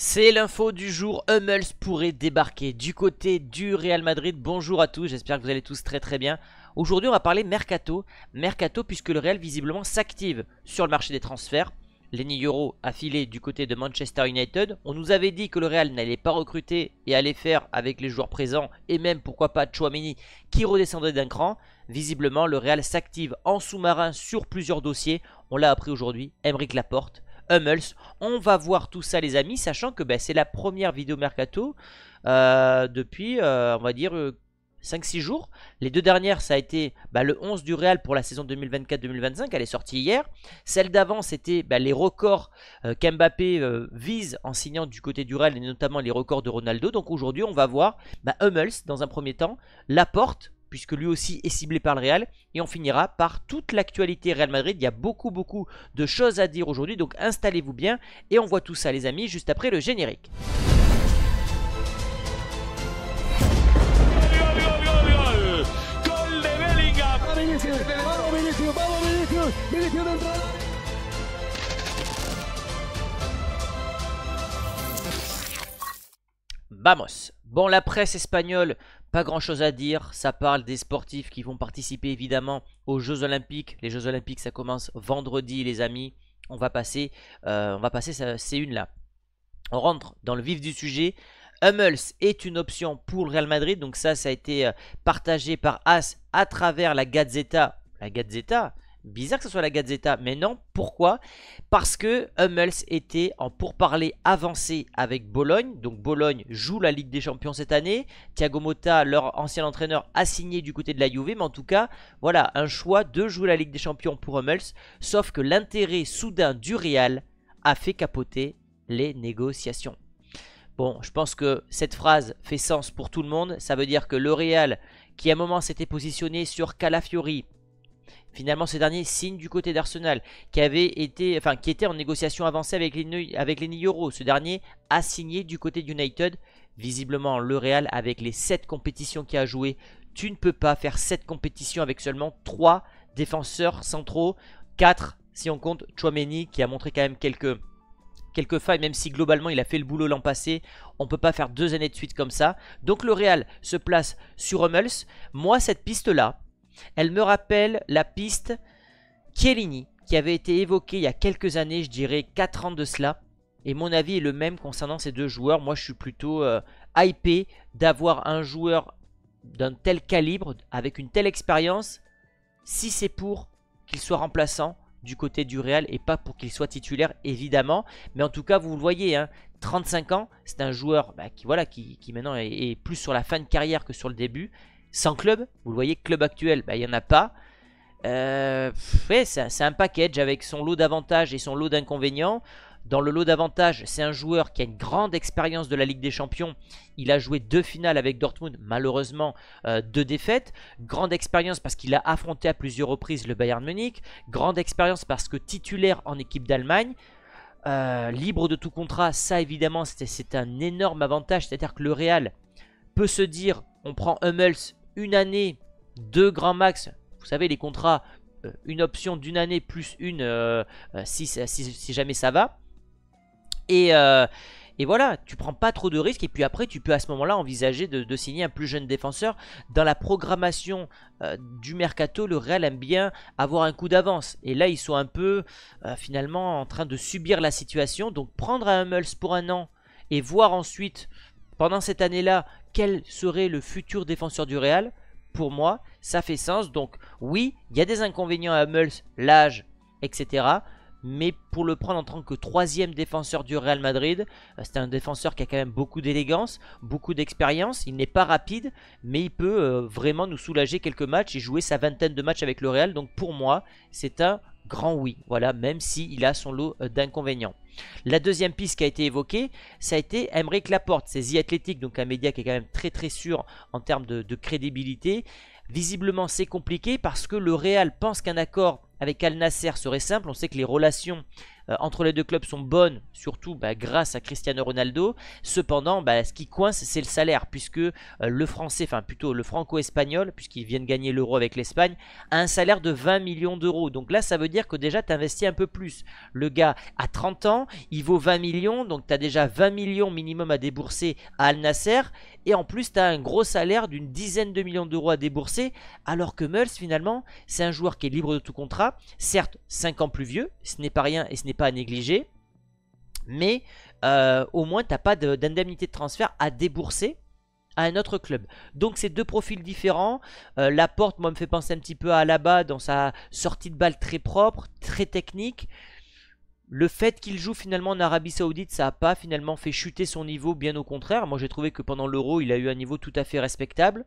C'est l'info du jour, Hummels pourrait débarquer du côté du Real Madrid. Bonjour à tous, j'espère que vous allez tous très très bien. Aujourd'hui on va parler mercato, mercato puisque le Real visiblement s'active sur le marché des transferts. Lenny Euro a filé du côté de Manchester United. On nous avait dit que le Real n'allait pas recruter et allait faire avec les joueurs présents et même pourquoi pas Chouamini qui redescendrait d'un cran. Visiblement le Real s'active en sous-marin sur plusieurs dossiers. On l'a appris aujourd'hui, Emeric Laporte Hummels. On va voir tout ça les amis, sachant que ben, c'est la première vidéo mercato euh, depuis, euh, on va dire, 5-6 euh, jours. Les deux dernières, ça a été ben, le 11 du Real pour la saison 2024-2025, elle est sortie hier. Celle d'avant, c'était ben, les records qu'Mbappé vise en signant du côté du Real, et notamment les records de Ronaldo. Donc aujourd'hui, on va voir Hummels dans un premier temps, la porte puisque lui aussi est ciblé par le Real. Et on finira par toute l'actualité Real Madrid. Il y a beaucoup, beaucoup de choses à dire aujourd'hui, donc installez-vous bien. Et on voit tout ça, les amis, juste après le générique. Vamos. Bon, la presse espagnole pas grand chose à dire, ça parle des sportifs qui vont participer évidemment aux Jeux Olympiques. Les Jeux Olympiques ça commence vendredi les amis. On va passer, euh, on va passer ces une là. On rentre dans le vif du sujet. Hummels est une option pour le Real Madrid. Donc ça, ça a été euh, partagé par As à travers la Gazeta. La Gazeta Bizarre que ce soit la Gazzetta, mais non, pourquoi Parce que Hummels était en pourparlers avancé avec Bologne, donc Bologne joue la Ligue des Champions cette année, Thiago Motta, leur ancien entraîneur, a signé du côté de la Juve, mais en tout cas, voilà, un choix de jouer la Ligue des Champions pour Hummels, sauf que l'intérêt soudain du Real a fait capoter les négociations. Bon, je pense que cette phrase fait sens pour tout le monde, ça veut dire que le Real, qui à un moment s'était positionné sur Calafiori, Finalement, ce dernier signe du côté d'Arsenal, qui avait été, était en négociation avancée avec les, avec Ce dernier a signé du côté d'United. Visiblement, le Real, avec les 7 compétitions qu'il a joué tu ne peux pas faire 7 compétitions avec seulement 3 défenseurs centraux. 4 si on compte Chouameni, qui a montré quand même quelques, quelques failles, même si globalement il a fait le boulot l'an passé. On ne peut pas faire deux années de suite comme ça. Donc le Real se place sur Hummels. Moi, cette piste-là, elle me rappelle la piste Chiellini, qui avait été évoquée il y a quelques années, je dirais 4 ans de cela. Et mon avis est le même concernant ces deux joueurs. Moi, je suis plutôt euh, hypé d'avoir un joueur d'un tel calibre, avec une telle expérience, si c'est pour qu'il soit remplaçant du côté du Real et pas pour qu'il soit titulaire évidemment mais en tout cas vous le voyez 35 hein, ans c'est un joueur bah, qui voilà qui, maintenant est, plus sur la fin de carrière que sur le début sans club. Vous le voyez, club actuel, bah, il n'y en a pas. Euh, c'est un package avec son lot d'avantages et son lot d'inconvénients. Dans le lot d'avantages, c'est un joueur qui a une grande expérience de la Ligue des Champions. Il a joué deux finales avec Dortmund, malheureusement euh, deux défaites. Grande expérience parce qu'il a affronté à plusieurs reprises le Bayern Munich. Grande expérience parce que titulaire en équipe d'Allemagne. Euh, libre de tout contrat, ça évidemment c'est un énorme avantage. C'est-à-dire que le Real peut se dire on prend Hummels une année, deux grands max. Vous savez, les contrats, euh, une option d'une année plus une euh, euh, si, jamais ça va. Et, voilà, tu prends pas trop de risques. Et puis après, tu peux à ce moment-là envisager de, signer un plus jeune défenseur. Dans la programmation du mercato, le Real aime bien avoir un coup d'avance. Et là, ils sont un peu finalement en train de subir la situation. Donc prendre un Hummels pour un an et voir ensuite pendant cette année-là quel serait le futur défenseur du Real, pour moi, ça fait sens. Donc oui, il y a des inconvénients à Hummels, l'âge, etc. Mais pour le prendre en tant que troisième défenseur du Real Madrid, euh, c'est un défenseur qui a quand même beaucoup d'élégance, beaucoup d'expérience. Il n'est pas rapide, mais il peut euh, vraiment nous soulager quelques matchs et jouer sa vingtaine de matchs avec le Real. Donc pour moi, c'est un grand oui, voilà, même s'il a son lot euh, d'inconvénients. La deuxième piste qui a été évoquée, ça a été Emmerich Laporte, c'est The Athletic, donc un média qui est quand même très très sûr en termes de, de crédibilité. Visiblement, c'est compliqué parce que le Real pense qu'un accord avec Al Nasser serait simple. On sait que les relations euh, entre les deux clubs sont bonnes, surtout bah, grâce à Cristiano Ronaldo. Cependant, bah, ce qui coince, c'est le salaire, puisque euh, le français, enfin plutôt le franco-espagnol, puisqu'il vient de gagner l'euro avec l'Espagne, a un salaire de 20 millions d'euros. Donc là, ça veut dire que déjà, tu investis un peu plus. Le gars a 30 ans, il vaut 20 millions, donc tu as déjà 20 millions minimum à débourser à Al Nasser, et en plus, tu as un gros salaire d'une dizaine de millions d'euros à débourser. Alors que Meuls, finalement, c'est un joueur qui est libre de tout contrat. Certes, 5 ans plus vieux, ce n'est pas rien et ce n'est pas à négliger. Mais euh, au moins, tu n'as pas d'indemnité de, transfert à débourser à un autre club. Donc c'est deux profils différents. Euh, la porte, moi, me fait penser un petit peu à Alaba dans sa sortie de balle très propre, très technique. Le fait qu'il joue finalement en Arabie Saoudite, ça n'a pas finalement fait chuter son niveau, bien au contraire. Moi j'ai trouvé que pendant l'Euro, il a eu un niveau tout à fait respectable.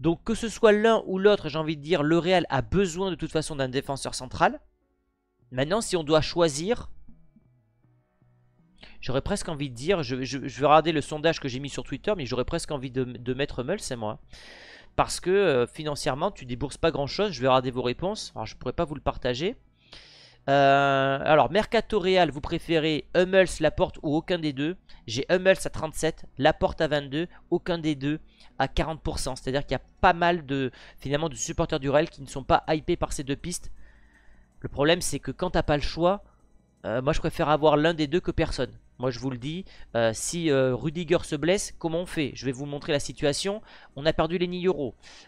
Donc que ce soit l'un ou l'autre, j'ai envie de dire, le Real a besoin de toute façon d'un défenseur central. Maintenant, si on doit choisir, j'aurais presque envie de dire, je, vais regarder le sondage que j'ai mis sur Twitter, mais j'aurais presque envie de, mettre Mull, c'est moi. Parce que euh, financièrement, tu débourses pas grand-chose, je vais regarder vos réponses. Alors je pourrais pas vous le partager. Euh, alors, Mercato Real, vous préférez Hummels, porte ou aucun des deux J'ai Hummels à 37, porte à 22, aucun des deux à 40%. C'est-à-dire qu'il y a pas mal de, finalement, de supporters du Real qui ne sont pas hypés par ces deux pistes. Le problème, c'est que quand t'as pas le choix, euh, moi je préfère avoir l'un des deux que personne. Moi je vous le dis, euh, si Rudiger se blesse, comment on fait Je vais vous montrer la situation. On a perdu les 9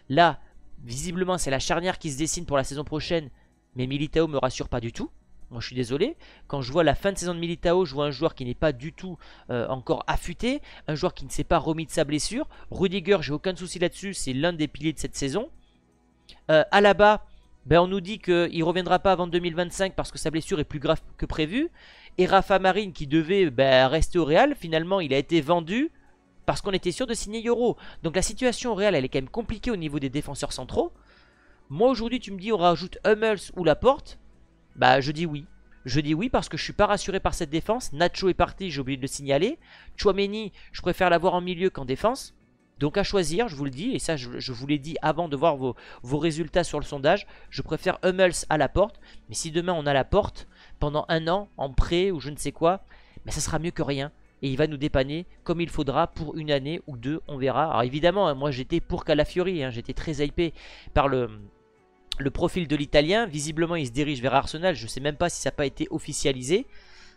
Là, visiblement, c'est la charnière qui se dessine pour la saison prochaine mais Militao me rassure pas du tout. Moi, je suis désolé. Quand je vois la fin de saison de Militao, je vois un joueur qui n'est pas du tout euh, encore affûté, un joueur qui ne s'est pas remis de sa blessure. Rudiger, j'ai aucun souci là-dessus, c'est l'un des piliers de cette saison. Euh, Alaba, ben, on nous dit qu'il ne reviendra pas avant 2025 parce que sa blessure est plus grave que prévu. Et Rafa Marine, qui devait ben, rester au Real, finalement, il a été vendu parce qu'on était sûr de signer Euro. Donc la situation au Real, elle est quand même compliquée au niveau des défenseurs centraux. Moi aujourd'hui tu me dis on rajoute Hummels ou la porte, Bah je dis oui. Je dis oui parce que je suis pas rassuré par cette défense. Nacho est parti, j'ai oublié de le signaler. Chouameni, je préfère l'avoir en milieu qu'en défense. Donc à choisir, je vous le dis, et ça je, vous l'ai dit avant de voir vos, résultats sur le sondage, je préfère Hummels à la porte, mais si demain on a la porte, pendant un an, en prêt ou je ne sais quoi, mais bah, ça sera mieux que rien. Et il va nous dépanner comme il faudra pour une année ou deux, on verra. Alors évidemment, hein, moi j'étais pour Calafiori, hein, j'étais très hypé par le, le profil de l'italien. Visiblement, il se dirige vers Arsenal. Je ne sais même pas si ça n'a pas été officialisé.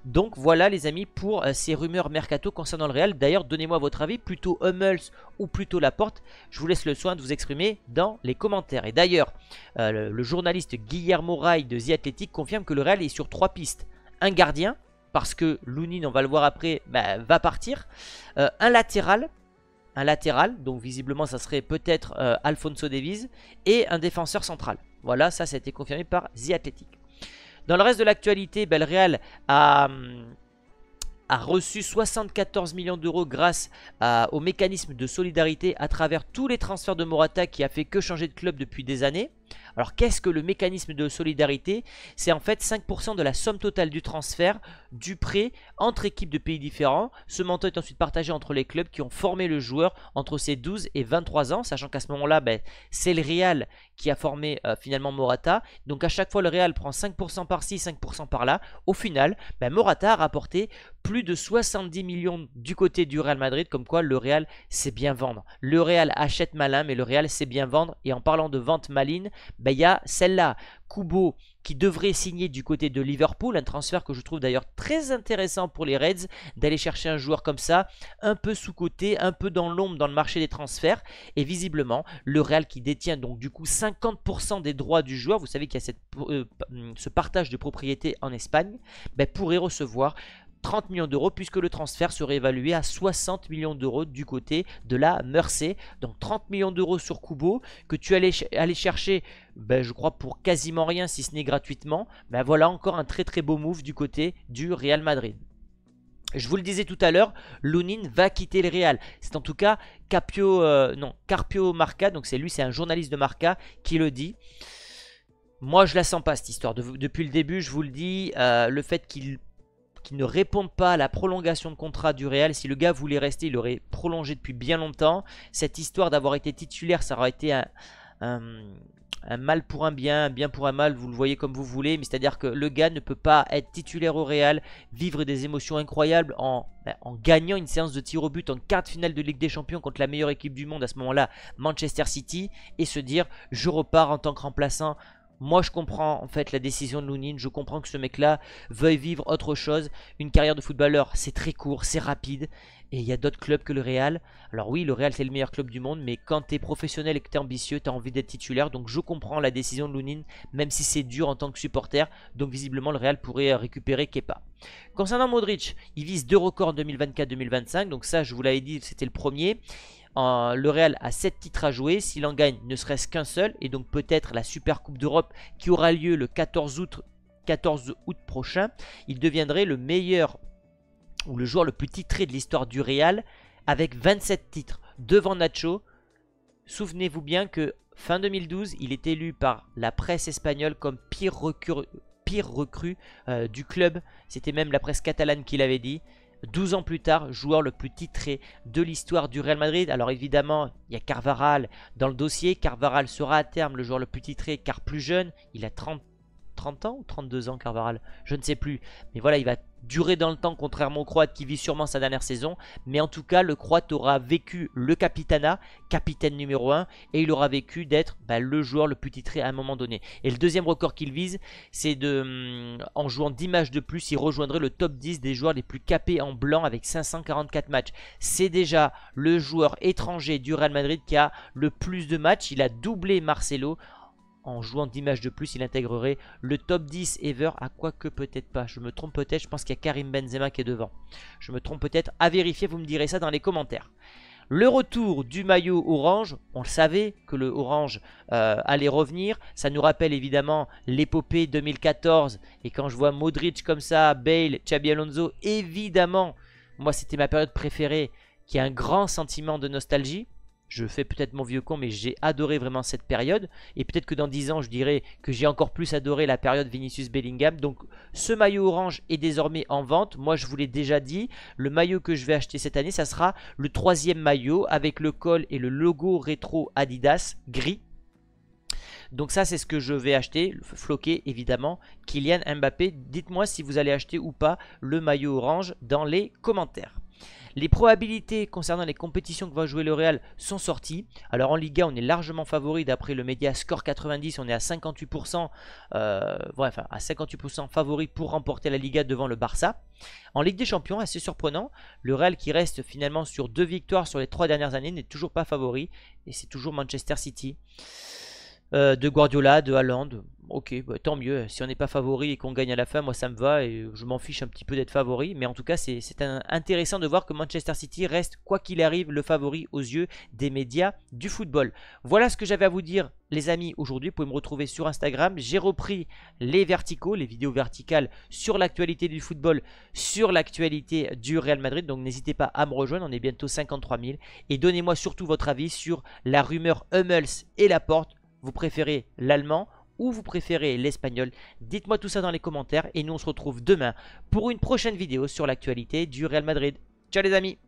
Donc voilà les amis pour euh, ces rumeurs mercato concernant le Real. D'ailleurs, donnez-moi votre avis, plutôt Hummels ou plutôt Laporte. Je vous laisse le soin de vous exprimer dans les commentaires. Et d'ailleurs, euh, le, journaliste Guillermo Rai de The Athletic confirme que le Real est sur trois pistes. Un gardien, parce que Lounine, on va le voir après, bah, va partir. Euh, un latéral, un latéral, donc visiblement ça serait peut-être Alfonso Davies, et un défenseur central. Voilà, ça, ça a été confirmé par The Athletic. Dans le reste de l'actualité, Belreal a hum, a reçu 74 millions d'euros grâce au mécanisme de solidarité à travers tous les transferts de Morata qui a fait que changer de club depuis des années. Alors qu'est-ce que le mécanisme de solidarité C'est en fait 5% de la somme totale du transfert du prêt entre équipes de pays différents. Ce montant est ensuite partagé entre les clubs qui ont formé le joueur entre ses 12 et 23 ans, sachant qu'à ce moment-là, ben, c'est le Real qui a formé euh, finalement Morata. Donc à chaque fois, le Real prend 5% par-ci, 5% par-là. Au final, ben, Morata a rapporté plus de 70 millions du côté du Real Madrid, comme quoi le Real sait bien vendre. Le Real achète malin, mais le Real sait bien vendre. Et en parlant de vente maline, ben, il y a celle-là. Kubo qui devrait signer du côté de Liverpool, un transfert que je trouve d'ailleurs très intéressant pour les Reds, d'aller chercher un joueur comme ça, un peu sous-côté, un peu dans l'ombre dans le marché des transferts, et visiblement le Real qui détient donc du coup 50% des droits du joueur, vous savez qu'il y a euh, hum, ce partage de propriété en Espagne, ben, pourrait recevoir 30 millions d'euros puisque le transfert serait évalué à 60 millions d'euros du côté de la Mersey. Donc 30 millions d'euros sur Kubo que tu allais, aller chercher, ben, je crois, pour quasiment rien si ce n'est gratuitement. Mais ben, voilà encore un très très beau move du côté du Real Madrid. Je vous le disais tout à l'heure, Lunin va quitter le Real. C'est en tout cas Capio, euh, non, Carpio Marca, donc c'est lui, c'est un journaliste de Marca qui le dit. Moi, je la sens pas cette histoire. depuis le début, je vous le dis, euh, le fait qu'il qui ne répondent pas à la prolongation de contrat du Real. Si le gars voulait rester, il aurait prolongé depuis bien longtemps. Cette histoire d'avoir été titulaire, ça aurait été un, mal pour un bien, un bien pour un mal, vous le voyez comme vous voulez. Mais c'est-à-dire que le gars ne peut pas être titulaire au Real, vivre des émotions incroyables ben, en, gagnant une séance de tir au but en quart de finale de Ligue des Champions contre la meilleure équipe du monde à ce moment-là, Manchester City, et se dire je repars en tant que remplaçant moi, je comprends en fait la décision de Lounine. Je comprends que ce mec-là veuille vivre autre chose. Une carrière de footballeur, c'est très court, c'est rapide. Et il y a d'autres clubs que le Real. Alors oui, le Real, c'est le meilleur club du monde. Mais quand tu es professionnel et que tu es ambitieux, tu as envie d'être titulaire. Donc je comprends la décision de Lounine, même si c'est dur en tant que supporter. Donc visiblement, le Real pourrait euh, récupérer Kepa. Concernant Modric, il vise deux records 2024-2025. Donc ça, je vous l'avais dit, c'était le premier le Real a 7 titres à jouer. S'il en gagne ne serait-ce qu'un seul, et donc peut-être la Super Coupe d'Europe qui aura lieu le 14 août, prochain, il deviendrait le meilleur ou le joueur le plus titré de l'histoire du Real avec 27 titres devant Nacho. Souvenez-vous bien que fin 2012, il est élu par la presse espagnole comme pire recrue, pire euh, du club. C'était même la presse catalane qui l'avait dit. 12 ans plus tard, joueur le plus titré de l'histoire du Real Madrid. Alors évidemment, il y a Carvaral dans le dossier. Carvaral sera à terme le joueur le plus titré car plus jeune. Il a 30, 30 ans ou 32 ans Carvaral Je ne sais plus. Mais voilà, il va durer dans le temps, contrairement au Croate qui vit sûrement sa dernière saison. Mais en tout cas, le Croate aura vécu le capitana, capitaine numéro 1, et il aura vécu d'être bah, le joueur le plus titré à un moment donné. Et le deuxième record qu'il vise, c'est de, hum, en jouant 10 matchs de plus, il rejoindrait le top 10 des joueurs les plus capés en blanc avec 544 matchs. C'est déjà le joueur étranger du Real Madrid qui a le plus de matchs. Il a doublé Marcelo en jouant 10 de plus, il intégrerait le top 10 ever, à quoi que peut-être pas. Je me trompe peut-être, je pense qu'il y a Karim Benzema qui est devant. Je me trompe peut-être, à vérifier, vous me direz ça dans les commentaires. Le retour du maillot orange, on le savait que le orange euh, allait revenir. Ça nous rappelle évidemment l'épopée 2014. Et quand je vois Modric comme ça, Bale, Xabi Alonso, évidemment, moi c'était ma période préférée, qui a un grand sentiment de nostalgie je fais peut-être mon vieux con, mais j'ai adoré vraiment cette période. Et peut-être que dans 10 ans, je dirais que j'ai encore plus adoré la période Vinicius Bellingham. Donc ce maillot orange est désormais en vente. Moi, je vous l'ai déjà dit, le maillot que je vais acheter cette année, ça sera le troisième maillot avec le col et le logo rétro Adidas gris. Donc ça c'est ce que je vais acheter, floqué évidemment, Kylian Mbappé. Dites-moi si vous allez acheter ou pas le maillot orange dans les commentaires. Les probabilités concernant les compétitions que va jouer le Real sont sorties. Alors en Liga, on est largement favori d'après le média Score 90, on est à 58%, euh, favori pour remporter la Liga devant le Barça. En Ligue des Champions, assez surprenant, le Real qui reste finalement sur deux victoires sur les trois dernières années n'est toujours pas favori et c'est toujours Manchester City. Euh, de Guardiola, de Haaland, ok, bah, tant mieux. Si on n'est pas favori et qu'on gagne à la fin, moi ça me va et je m'en fiche un petit peu d'être favori. Mais en tout cas, c'est intéressant de voir que Manchester City reste, quoi qu'il arrive, le favori aux yeux des médias du football. Voilà ce que j'avais à vous dire, les amis, aujourd'hui. Vous pouvez me retrouver sur Instagram. J'ai repris les verticaux, les vidéos verticales sur l'actualité du football, sur l'actualité du Real Madrid. Donc n'hésitez pas à me rejoindre. On est bientôt 53 000. Et donnez-moi surtout votre avis sur la rumeur Hummels et la porte. Vous préférez l'allemand ou vous préférez l'espagnol Dites-moi tout ça dans les commentaires et nous on se retrouve demain pour une prochaine vidéo sur l'actualité du Real Madrid. Ciao les amis